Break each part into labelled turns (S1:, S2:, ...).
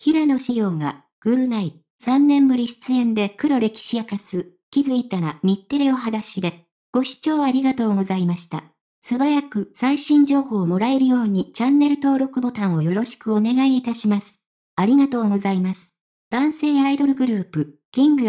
S1: 平野紫耀が、グーナイ、3年ぶり出演で黒歴史明かす、気づいたら日テレを裸足で。ご視聴ありがとうございました。素早く最新情報をもらえるようにチャンネル登録ボタンをよろしくお願いいたします。ありがとうございます。男性アイドルグループ、キング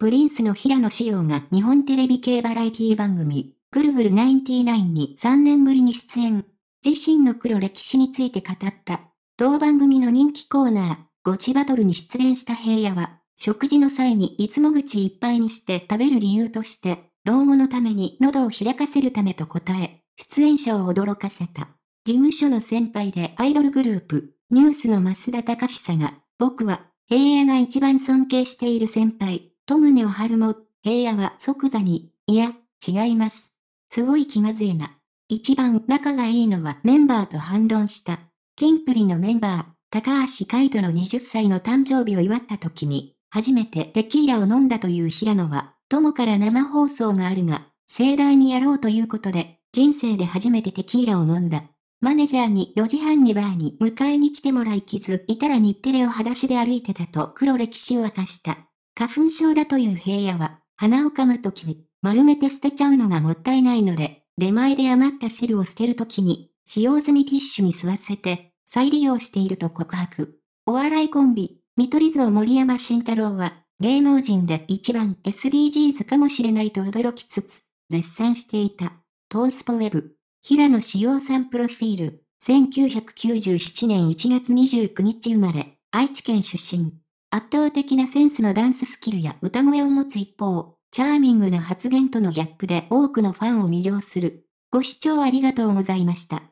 S1: プリンスの平野紫耀が日本テレビ系バラエティ番組、ぐるぐる99に3年ぶりに出演。自身の黒歴史について語った、同番組の人気コーナー、ゴチバトルに出演した平野は、食事の際にいつも口いっぱいにして食べる理由として、老後のために喉を開かせるためと答え、出演者を驚かせた。事務所の先輩でアイドルグループ、ニュースの増田隆久が、僕は、平野が一番尊敬している先輩、トムネを張るも、平野は即座に、いや、違います。すごい気まずいな。一番仲がいいのはメンバーと反論した。キンプリのメンバー、高橋海人の20歳の誕生日を祝った時に、初めてテキーラを飲んだという平野は、友から生放送があるが、盛大にやろうということで、人生で初めてテキーラを飲んだ。マネージャーに4時半にバーに迎えに来てもらい気づいたら日テレを裸足で歩いてたと黒歴史を明かした。花粉症だという平野は、鼻を噛むとき、丸めて捨てちゃうのがもったいないので、出前で余った汁を捨てるときに、使用済みティッシュに吸わせて、再利用していると告白。お笑いコンビ、見取り図を森山慎太郎は、芸能人で一番 SDGs かもしれないと驚きつつ、絶賛していた。トースポウェブ。平野志陽さんプロフィール。1997年1月29日生まれ、愛知県出身。圧倒的なセンスのダンススキルや歌声を持つ一方、チャーミングな発言とのギャップで多くのファンを魅了する。ご視聴ありがとうございました。